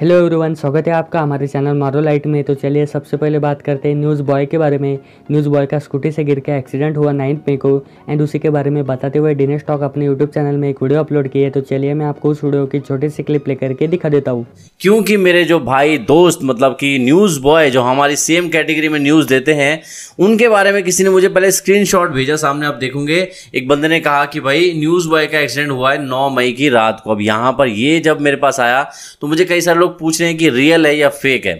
Hello everyone स्वागत है आपका हमारे चैनल मारो लाइट में तो चलिए सबसे पहले बात करते हैं न्यूज़ बॉय के बारे में न्यूज़ बॉय का स्कूटी से गिर के एक्सीडेंट हुआ नाइन्थ मे को एंड उसी के बारे में बताते हुए डिनेश टॉक अपने यूट्यूब चैनल में एक वीडियो अपलोड की है तो चलिए मैं आपको उस वीडियो की छोटी सी क्लिप लेकर के दिखा देता हूँ क्योंकि मेरे जो भाई दोस्त मतलब कि न्यूज़ बॉय जो हमारी सेम कैटेगरी में न्यूज़ देते हैं उनके बारे में किसी ने मुझे पहले स्क्रीन भेजा सामने आप देखोगे एक बंदे ने कहा कि भाई न्यूज़ बॉय का एक्सीडेंट हुआ है नौ मई की रात को अब यहाँ पर ये जब मेरे पास आया तो मुझे कई सारे लोग लोग पूछ रहे हैं कि रियल है या फेक है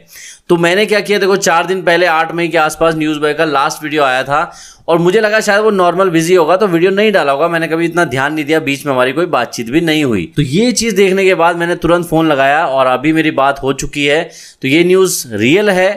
तो मैंने क्या किया देखो चार दिन पहले आठ मई के आसपास न्यूज़ बॉय का लास्ट वीडियो आया था और मुझे लगा शायद वो नॉर्मल बिजी होगा तो वीडियो नहीं डाला होगा मैंने कभी इतना ध्यान नहीं दिया बीच में हमारी कोई बातचीत भी नहीं हुई तो ये चीज़ देखने के बाद मैंने तुरंत फ़ोन लगाया और अभी मेरी बात हो चुकी है तो ये न्यूज़ रियल है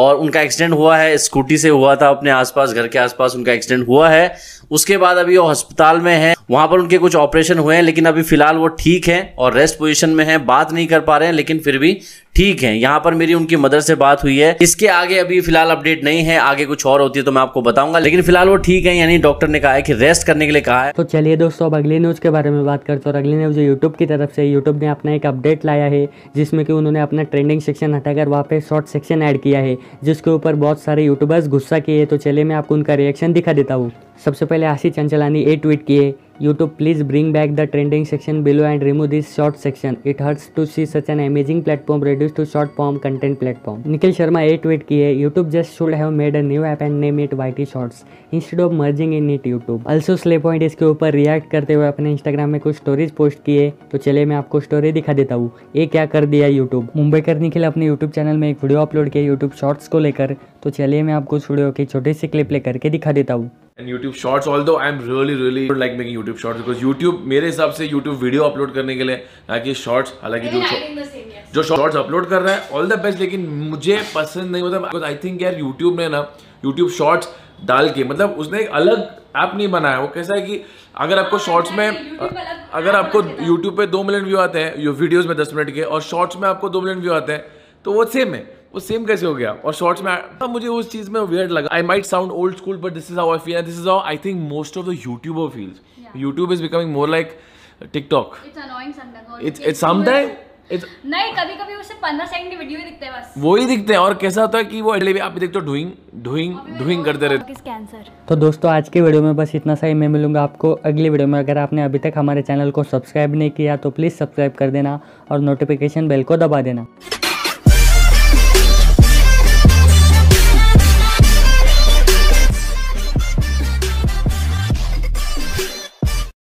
और उनका एक्सीडेंट हुआ है स्कूटी से हुआ था अपने आसपास घर के आसपास उनका एक्सीडेंट हुआ है उसके बाद अभी वो अस्पताल में है वहां पर उनके कुछ ऑपरेशन हुए हैं लेकिन अभी फिलहाल वो ठीक है और रेस्ट पोजिशन में है बात नहीं कर पा रहे हैं लेकिन फिर भी ठीक है यहाँ पर मेरी उनकी मदर से बात हुई है इसके आगे अभी फिलहाल अपडेट नहीं है आगे कुछ और होती है तो मैं आपको बताऊंगा लेकिन फिलहाल वो ठीक है यानी डॉक्टर ने कहा है कि रेस्ट करने के लिए कहा है तो चलिए दोस्तों अब अगले न्यूज़ के बारे में बात करते हैं और अगले न्यूज़ यूट्यूब की तरफ से यूट्यूब ने अपना एक अपडेट लाया है जिसमें कि उन्होंने अपना ट्रेंडिंग सेक्शन हटाकर वहाँ पे शॉर्ट सेक्शन ऐड किया है जिसके ऊपर बहुत सारे यूट्यूबर्स गुस्सा किए तो चलिए मैं आपको उनका रिएक्शन दिखा देता हूँ सबसे पहले पहले आशी चंचलानी एट ट्वीट किए YouTube please bring back the trending section below and remove this short section. It hurts to see such an amazing platform reduced to short form content platform. Nikhil Sharma ये ट्वीट किए YouTube just should have made a new app and name it YT Shorts instead of merging in it YouTube. Also Slay Point इसके ऊपर react करते हुए अपने Instagram में कुछ stories post किए तो चले मैं आपको स्टोरी दिखा देता हूँ ये क्या कर दिया यूट्यूब मुंबई कर निखिल अपने यूट्यूब चैनल में एक वीडियो अपलोड किया यूट्यूब शॉर्ट्स को लेकर तो चलिए मैं आपको स्टूडियो के छोटे से क्लिप प्ले करके दिखा देता हूँ YouTube Shorts, although I'm really, really like making YouTube YouTube shorts because YouTube मेरे हिसाब से यूट्यूब वीडियो अपलोड करने के लिए ना कि शॉर्ट्स हालांकि जो जो शॉर्ट्स अपलोड कर रहा है ऑल द बेस्ट लेकिन मुझे पसंद नहीं मतलब आई थिंक यार यूट्यूब ने ना यूट्यूब शॉर्ट्स डाल के मतलब उसने एक अलग ऐप नहीं बनाया वो कैसा है कि अगर आपको शॉर्ट्स हाँ, में अगर आपको यूट्यूब पे दो मिलियन व्यू आते हैं वीडियोज में दस मिनट के और शॉर्ट्स में आपको दो मिलियन व्यू आते हैं तो वो सेम है वो सेम कैसे हो गया और शॉर्ट्स में तो मुझे उस चीज़ में वियर्ड लगा I might sound old school but this is our feel this is our I think most of the YouTuber feels YouTube is becoming more like TikTok it's it's sometime नहीं कभी कभी उसे सेकंड की video ही दिखते हैं बस वो ही दिखते हैं और कैसा होता है कि वो भी आप देखते हो डूइंग डूइंग तो दोस्तों आज के वीडियो में बस इतना सा ही मैं मिलूंगा आपको अगले वीडियो में अगर आपने अभी तक हमारे चैनल को सब्सक्राइब नहीं किया तो प्लीज़ सब्सक्राइब कर देना और नोटिफिकेशन बेल को दबा देना